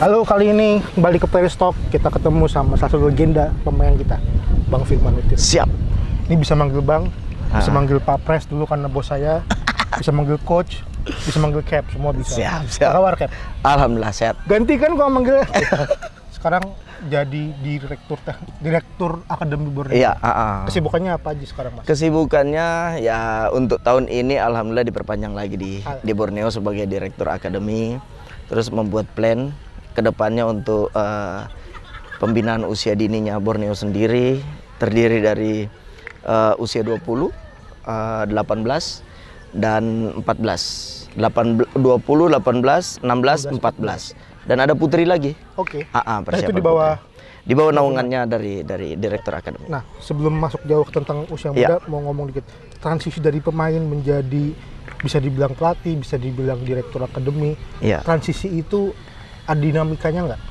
Halo, kali ini kembali ke Peristock kita ketemu sama salah satu legenda pemain kita, Bang Firman Utir Siap. Ini bisa manggil Bang, ha. bisa ah. manggil Pak Pres dulu karena bos saya, bisa manggil coach, bisa manggil Cap, semua bisa. Siap, siap. Kabar Cap? Alhamdulillah sehat. Ganti kan kalau manggil. sekarang jadi direktur teh direktur akademi Borneo. Iya, uh, Kesibukannya apa aja sekarang, Mas? Kesibukannya ya untuk tahun ini alhamdulillah diperpanjang lagi di Al di Borneo sebagai direktur akademi, terus membuat plan kedepannya untuk uh, pembinaan usia dininya Borneo sendiri terdiri dari uh, usia 20, uh, 18 dan 14. 8, 20, 18, 16, 14 dan ada putri lagi. Oke. Okay. Ah, ah, nah, itu di bawah putri di bawah naungannya dari dari direktur akademi. Nah, sebelum masuk jauh tentang usia iya. muda, ya. mau ngomong dikit transisi dari pemain menjadi bisa dibilang pelatih, bisa dibilang direktur akademi. Ya. Transisi itu ada dinamikanya nggak?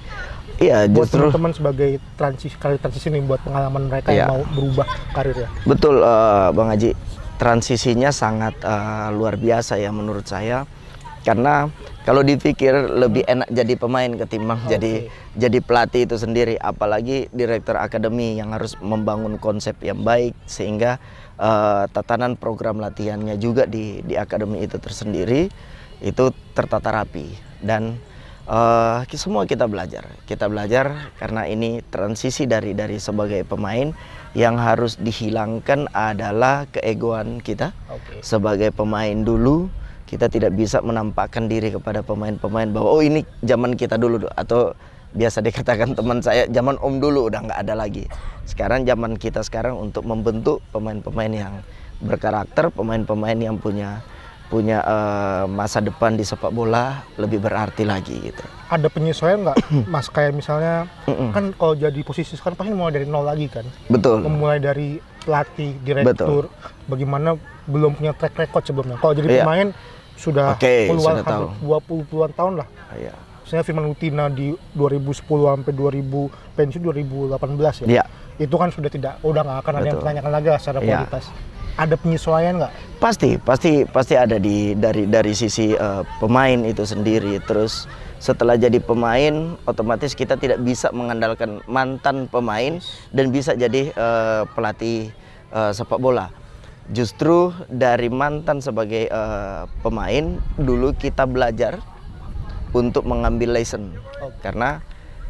Iya, buat justru teman-teman sebagai transisi kali transisi ini buat pengalaman mereka iya. yang mau berubah karir ya. Betul, uh, Bang Haji. Transisinya sangat uh, luar biasa ya menurut saya. Karena kalau dipikir lebih enak jadi pemain ketimbang okay. Oh, jadi jadi pelatih itu sendiri, apalagi direktur akademi yang harus membangun konsep yang baik sehingga uh, tatanan program latihannya juga di di akademi itu tersendiri itu tertata rapi dan uh, semua kita belajar. Kita belajar karena ini transisi dari dari sebagai pemain yang harus dihilangkan adalah keegoan kita okay. sebagai pemain dulu. Kita tidak bisa menampakkan diri kepada pemain-pemain bahwa oh ini zaman kita dulu atau biasa dikatakan teman saya zaman om dulu udah nggak ada lagi. Sekarang zaman kita sekarang untuk membentuk pemain-pemain yang berkarakter, pemain-pemain yang punya punya uh, masa depan di sepak bola lebih berarti lagi gitu. Ada penyesuaian nggak, Mas? Kayak misalnya kan kalau jadi posisi sekarang pasti mulai dari nol lagi kan? Betul. Memulai dari pelatih, direktur, Betul. bagaimana belum punya track record sebelumnya. Kalau jadi yeah. pemain sudah okay, puluhan, dua puluh puluhan tahun lah. Yeah. Misalnya Firman Utina di 2010 sampai 2000 pensiun 2018 ya. Yeah. Itu kan sudah tidak, udah nggak akan Betul. ada yang pertanyakan lagi secara iya. kualitas ada penyesuaian nggak? Pasti, pasti, pasti ada di dari dari sisi uh, pemain itu sendiri. Terus setelah jadi pemain, otomatis kita tidak bisa mengandalkan mantan pemain dan bisa jadi uh, pelatih uh, sepak bola. Justru dari mantan sebagai uh, pemain dulu kita belajar untuk mengambil lesson okay. karena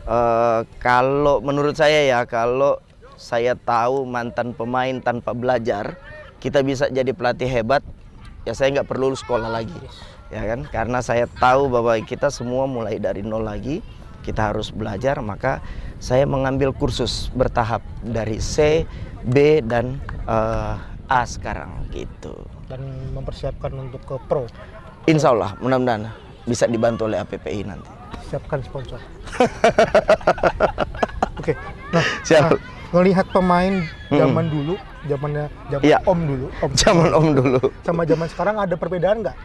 uh, kalau menurut saya ya kalau saya tahu mantan pemain tanpa belajar kita bisa jadi pelatih hebat ya saya nggak perlu sekolah lagi ya kan karena saya tahu bahwa kita semua mulai dari nol lagi kita harus belajar maka saya mengambil kursus bertahap dari C B dan uh, A sekarang gitu dan mempersiapkan untuk ke pro Insya Allah mudah-mudahan bisa dibantu oleh APPI nanti siapkan sponsor oke okay. nah, Siap. nah melihat pemain zaman hmm. dulu, zamannya zaman ya. Om dulu, Om. Zaman Om dulu. Sama zaman sekarang ada perbedaan nggak?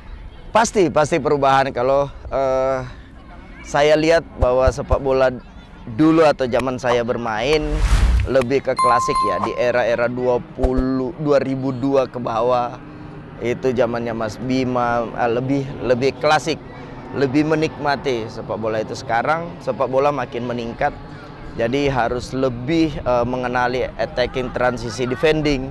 Pasti, pasti perubahan kalau uh, saya lihat bahwa sepak bola dulu atau zaman saya bermain lebih ke klasik ya di era-era 20 2002 ke bawah itu zamannya Mas Bima eh, lebih lebih klasik lebih menikmati sepak bola itu sekarang sepak bola makin meningkat jadi harus lebih uh, mengenali attacking, transisi, defending.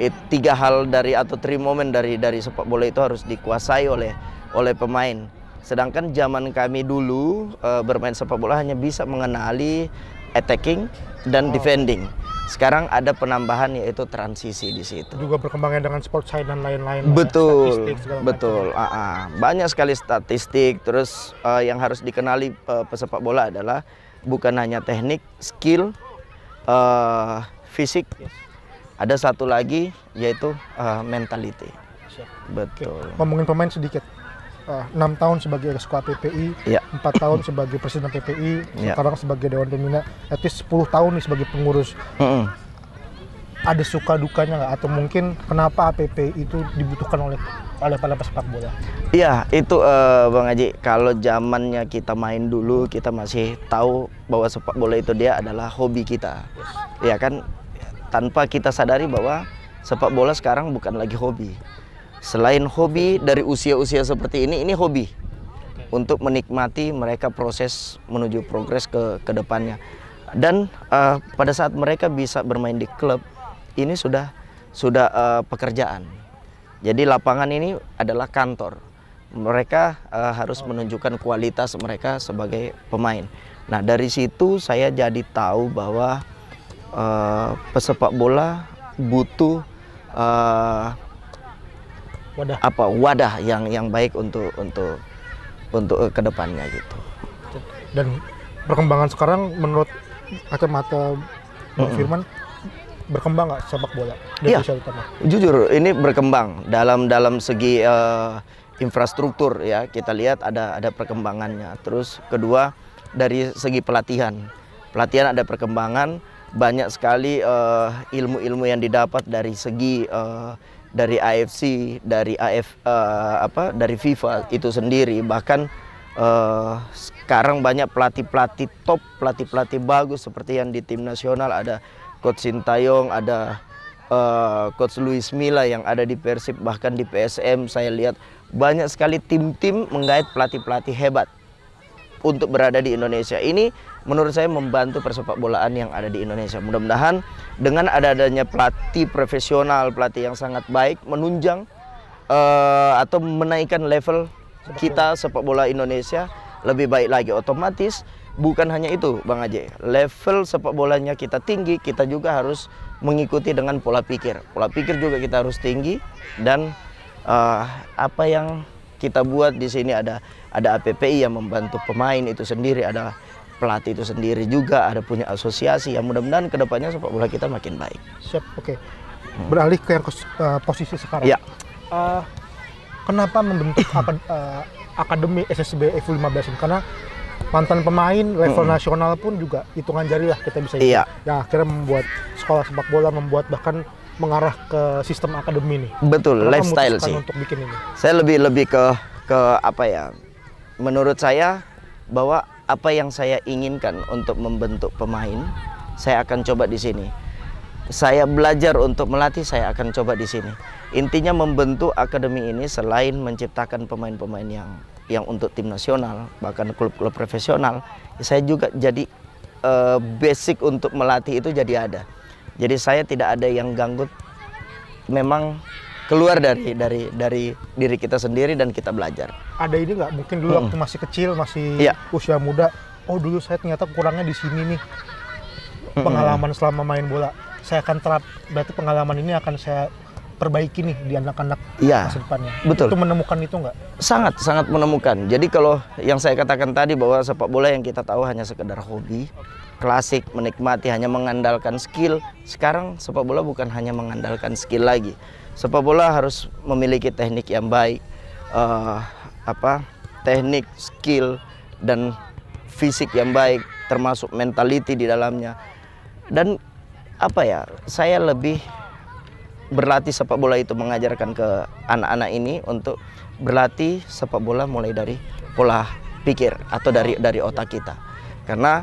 It, tiga hal dari atau three moment dari dari sepak bola itu harus dikuasai oleh oleh pemain. Sedangkan zaman kami dulu uh, bermain sepak bola hanya bisa mengenali attacking dan oh. defending. Sekarang ada penambahan yaitu transisi di situ. Juga berkembangnya dengan sport science dan lain-lain. Betul, ya, betul. Uh, uh. Banyak sekali statistik. Terus uh, yang harus dikenali uh, pesepak bola adalah bukan hanya teknik, skill, uh, fisik. Ada satu lagi yaitu uh, mentality. Betul. Okay. Ngomongin pemain sedikit. Eh, enam 6 tahun sebagai skuad PPI, iya. empat 4 tahun sebagai presiden PPI, yeah. sekarang sebagai dewan pembina, at least 10 tahun nih sebagai pengurus. Mm -hmm ada suka dukanya nggak atau mungkin kenapa APP itu dibutuhkan oleh oleh para pesepak bola? Iya, itu uh, Bang Haji. Kalau zamannya kita main dulu, kita masih tahu bahwa sepak bola itu dia adalah hobi kita. Yes. Ya kan? Tanpa kita sadari bahwa sepak bola sekarang bukan lagi hobi. Selain hobi dari usia-usia seperti ini, ini hobi okay. untuk menikmati mereka proses menuju progres ke kedepannya. Dan uh, pada saat mereka bisa bermain di klub, ini sudah sudah uh, pekerjaan. Jadi lapangan ini adalah kantor. Mereka uh, harus oh. menunjukkan kualitas mereka sebagai pemain. Nah dari situ saya jadi tahu bahwa uh, pesepak bola butuh uh, wadah apa wadah yang yang baik untuk untuk untuk kedepannya gitu. Dan perkembangan sekarang menurut kacamata Firman mm -hmm berkembang nggak sepak bola di iya. Indonesia ya, terutama? Jujur, ini berkembang dalam dalam segi uh, infrastruktur ya. Kita lihat ada ada perkembangannya. Terus kedua dari segi pelatihan. Pelatihan ada perkembangan, banyak sekali eh, ilmu-ilmu uh, yang didapat dari segi uh, dari AFC, dari AF uh, apa dari FIFA itu sendiri bahkan uh, sekarang banyak pelatih-pelatih top, pelatih-pelatih bagus seperti yang di tim nasional ada coach Sintayong, ada uh, coach Luis Mila yang ada di Persib bahkan di PSM saya lihat banyak sekali tim-tim menggait pelatih-pelatih hebat untuk berada di Indonesia. Ini menurut saya membantu persepak bolaan yang ada di Indonesia. Mudah-mudahan dengan adanya pelatih profesional, pelatih yang sangat baik menunjang uh, atau menaikkan level kita sepak bola Indonesia lebih baik lagi otomatis bukan hanya itu Bang Aje level sepak bolanya kita tinggi kita juga harus mengikuti dengan pola pikir pola pikir juga kita harus tinggi dan uh, apa yang kita buat di sini ada ada APPI yang membantu pemain itu sendiri ada pelatih itu sendiri juga ada punya asosiasi yang mudah-mudahan kedepannya sepak bola kita makin baik siap oke okay. Hmm. beralih ke yang uh, posisi sekarang ya uh, kenapa membentuk uh, akademi SSB F15 ini karena mantan pemain level hmm. nasional pun juga hitungan jari lah kita bisa iya. Ya akhirnya membuat sekolah sepak bola membuat bahkan mengarah ke sistem akademi ini. betul Kenapa lifestyle sih untuk bikin ini saya lebih lebih ke ke apa ya menurut saya bahwa apa yang saya inginkan untuk membentuk pemain saya akan coba di sini saya belajar untuk melatih saya akan coba di sini intinya membentuk akademi ini selain menciptakan pemain-pemain yang yang untuk tim nasional bahkan klub-klub profesional ya saya juga jadi uh, basic untuk melatih itu jadi ada jadi saya tidak ada yang ganggu memang keluar dari dari dari diri kita sendiri dan kita belajar. Ada ini nggak? Mungkin dulu hmm. waktu masih kecil, masih ya. usia muda, oh dulu saya ternyata kurangnya di sini nih. Hmm. Pengalaman hmm. selama main bola, saya akan terap. Berarti pengalaman ini akan saya perbaiki nih di anak-anak ya, masa depannya. Betul. Itu menemukan itu nggak? Sangat, sangat menemukan. Jadi kalau yang saya katakan tadi bahwa sepak bola yang kita tahu hanya sekedar hobi, klasik, menikmati, hanya mengandalkan skill. Sekarang sepak bola bukan hanya mengandalkan skill lagi. Sepak bola harus memiliki teknik yang baik, uh, apa teknik, skill, dan fisik yang baik, termasuk mentality di dalamnya. Dan apa ya, saya lebih berlatih sepak bola itu mengajarkan ke anak-anak ini untuk berlatih sepak bola mulai dari pola pikir atau dari dari otak kita. Karena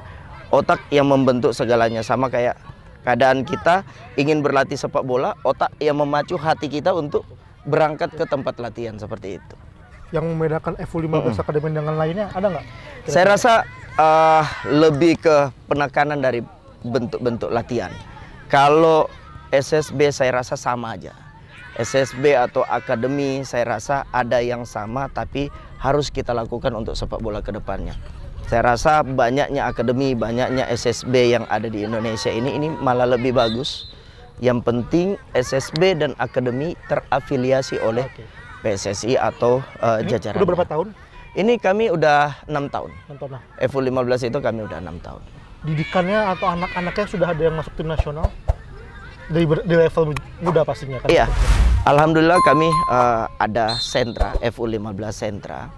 otak yang membentuk segalanya sama kayak keadaan kita ingin berlatih sepak bola, otak yang memacu hati kita untuk berangkat ke tempat latihan seperti itu. Yang membedakan f 15 mm -hmm. Akademi dengan lainnya ada nggak? Saya rasa uh, lebih ke penekanan dari bentuk-bentuk latihan. Kalau SSB saya rasa sama aja. SSB atau akademi saya rasa ada yang sama tapi harus kita lakukan untuk sepak bola ke depannya. Saya rasa banyaknya akademi, banyaknya SSB yang ada di Indonesia ini ini malah lebih bagus. Yang penting SSB dan akademi terafiliasi oleh PSSI atau uh, jajaran. Sudah berapa tahun? Ini kami udah enam tahun. Mantap tahun lah. 15 itu kami udah enam tahun. Didikannya atau anak-anaknya sudah ada yang masuk tim nasional? di, di level muda pastinya kan? Iya. Alhamdulillah kami uh, ada sentra FU15 sentra.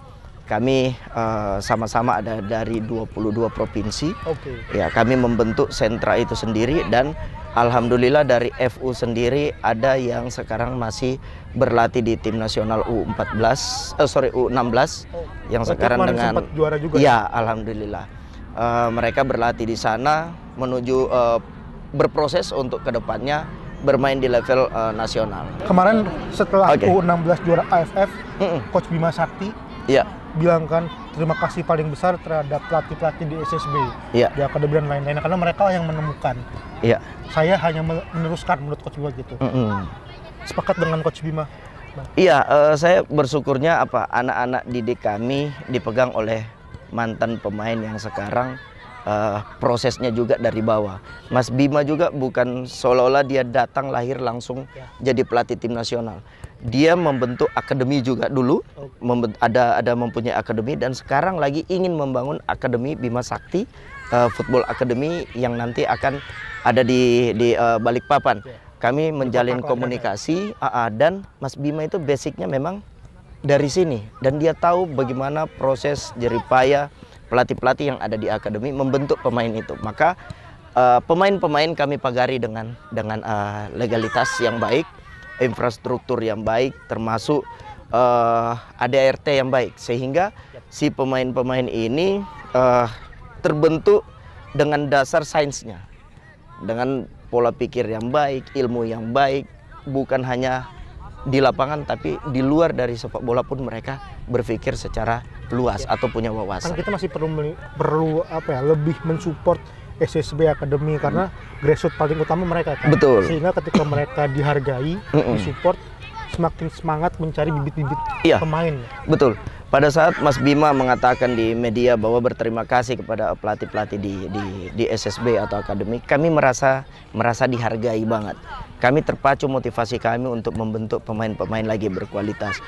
Kami eh, sama-sama uh, ada dari 22 provinsi. Oke. Okay. Ya, kami membentuk sentra itu sendiri dan alhamdulillah dari FU sendiri ada yang sekarang masih berlatih di tim nasional U14 eh, sorry U16 oh, yang sekarang dengan juara juga. Iya, ya, alhamdulillah. Uh, mereka berlatih di sana menuju uh, berproses untuk kedepannya bermain di level uh, nasional. Kemarin setelah okay. U16 juara AFF, mm -mm. Coach Bima Sakti yeah. bilang kan terima kasih paling besar terhadap pelatih-pelatih di SSB, yeah. di akademi dan lain-lain karena mereka yang menemukan. Yeah. Saya hanya meneruskan menurut Coach Bima gitu. Mm -mm. Sepakat dengan Coach Bima. Iya, uh, saya bersyukurnya apa anak-anak didik kami dipegang oleh mantan pemain yang sekarang uh, prosesnya juga dari bawah. Mas Bima juga bukan seolah-olah dia datang lahir langsung ya. jadi pelatih tim nasional. Dia membentuk akademi juga dulu, ada ada mempunyai akademi dan sekarang lagi ingin membangun akademi Bima Sakti uh, Football Academy yang nanti akan ada di di uh, Balikpapan. Kami menjalin komunikasi AA ah, ah, dan Mas Bima itu basicnya memang dari sini dan dia tahu bagaimana proses jeripaya pelatih-pelatih yang ada di akademi membentuk pemain itu. Maka eh, pemain-pemain uh, kami pagari dengan dengan uh, legalitas yang baik, infrastruktur yang baik, termasuk uh, eh, ADRT yang baik sehingga si pemain-pemain ini uh, terbentuk dengan dasar sainsnya, dengan pola pikir yang baik, ilmu yang baik, bukan hanya di lapangan tapi di luar dari sepak bola pun mereka berpikir secara luas ya. atau punya wawasan. Kan kita masih perlu perlu apa ya lebih mensupport SSB Academy karena hmm. grassroots paling utama mereka kan. Betul. Sehingga ketika mereka dihargai, Mm-mm. disupport, semakin semangat mencari bibit-bibit ya. pemain. Betul. Pada saat Mas Bima mengatakan di media bahwa berterima kasih kepada pelatih-pelatih di, di di SSB atau akademi, kami merasa merasa dihargai banget. Kami terpacu motivasi kami untuk membentuk pemain-pemain lagi berkualitas.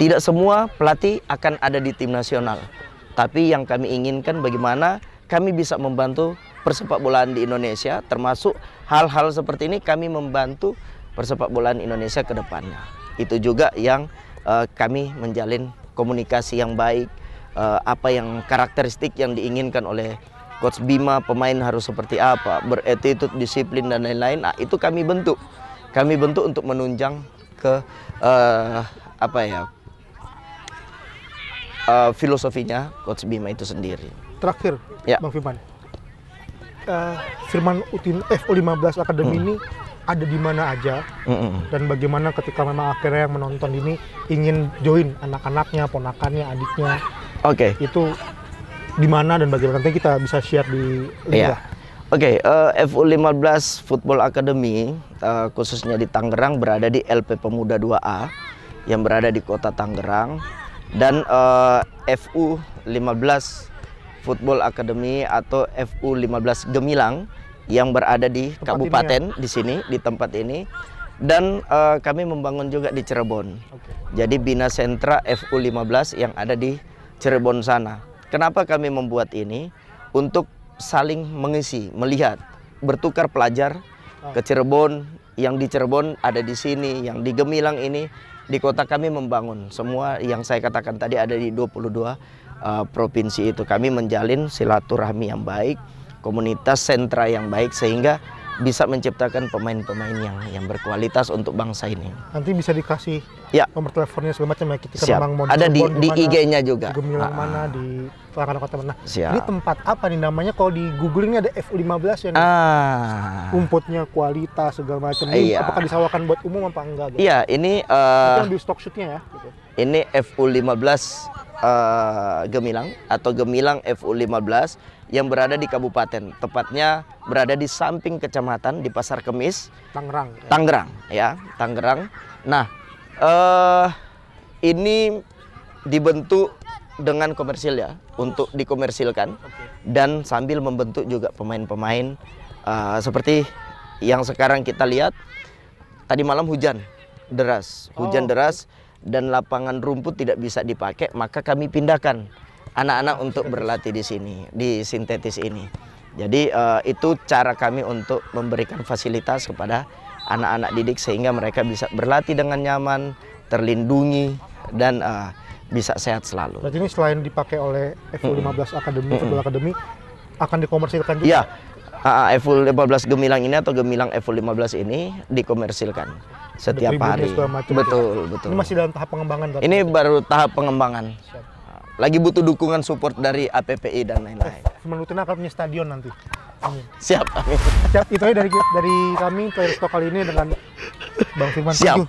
Tidak semua pelatih akan ada di tim nasional. Tapi yang kami inginkan bagaimana kami bisa membantu persepak bolaan di Indonesia termasuk hal-hal seperti ini kami membantu persepak bolaan Indonesia ke depannya. Itu juga yang uh, kami menjalin komunikasi yang baik, uh, apa yang karakteristik yang diinginkan oleh coach Bima, pemain harus seperti apa, beretitut, disiplin dan lain-lain. Nah, itu kami bentuk. Kami bentuk untuk menunjang ke uh, apa ya? uh, filosofinya Coach Bima itu sendiri. Terakhir, ya. Bang Firman. Uh, Firman Utin F15 Akademi hmm. ini ada di mana aja mm dan bagaimana ketika memang akhirnya yang menonton ini ingin join anak-anaknya, ponakannya, adiknya. Oke. Okay. Itu di mana dan bagaimana nanti kita bisa share di link iya. ya. Oke, okay, uh, FU15 Football Academy uh, khususnya di Tangerang berada di LP Pemuda 2A yang berada di kota Tangerang dan uh, FU 15 Football Academy atau FU 15 Gemilang yang berada di tempat ya? kabupaten ya? di sini di tempat ini dan uh, kami membangun juga di Cirebon. Okay. Jadi bina sentra FU 15 yang ada di Cirebon sana. Kenapa kami membuat ini? Untuk saling mengisi, melihat, bertukar pelajar ah. ke Cirebon, yang di Cirebon ada di sini, yang di Gemilang ini di kota kami membangun semua yang saya katakan tadi ada di 22 uh, eh, provinsi itu. Kami menjalin silaturahmi yang baik, komunitas sentra yang baik sehingga bisa menciptakan pemain-pemain yang yang berkualitas untuk bangsa ini. Nanti bisa dikasih ya. nomor teleponnya segala macam ya kita Siap. memang mau ada di, di IG-nya juga. Gemilang ah, ah. mana di Farah Kota Nah, Siap. ini tempat apa nih namanya kalau di Google ini ada FU15 ya nih. Ah. kualitas segala macam. Iya. Apakah disawakan buat umum apa enggak? Gitu? Iya, ini uh, di stock shootnya ya. Gitu. Ini FU15 uh, eh, Gemilang atau Gemilang FU15 yang berada di kabupaten, tepatnya berada di samping kecamatan di Pasar Kemis, Tangerang. Ya. Tangerang ya, Tangerang. Nah, uh, ini dibentuk dengan komersil ya, untuk dikomersilkan dan sambil membentuk juga pemain-pemain uh, seperti yang sekarang kita lihat tadi malam hujan deras, hujan oh. deras dan lapangan rumput tidak bisa dipakai, maka kami pindahkan anak-anak untuk berlatih di sini, di sintetis ini. Jadi uh, itu cara kami untuk memberikan fasilitas kepada anak-anak didik sehingga mereka bisa berlatih dengan nyaman, terlindungi dan uh, bisa sehat selalu. Berarti ini selain dipakai oleh FU15 mm -hmm. Academy, mm -hmm. Academy akan dikomersilkan juga? Iya. Uh, ah, ah, FU15 Gemilang ini atau Gemilang FU15 ini dikomersilkan setiap hari. Ya? Betul, ya. betul. Ini masih dalam tahap pengembangan. Ini baru tahap pengembangan. Siap lagi butuh dukungan support dari APPI dan lain-lain. Eh, Semenutin akan punya stadion nanti. Amin. Siap, amin. Siap, itu aja dari, dari kami player Stock kali ini dengan Bang Firman. Siap.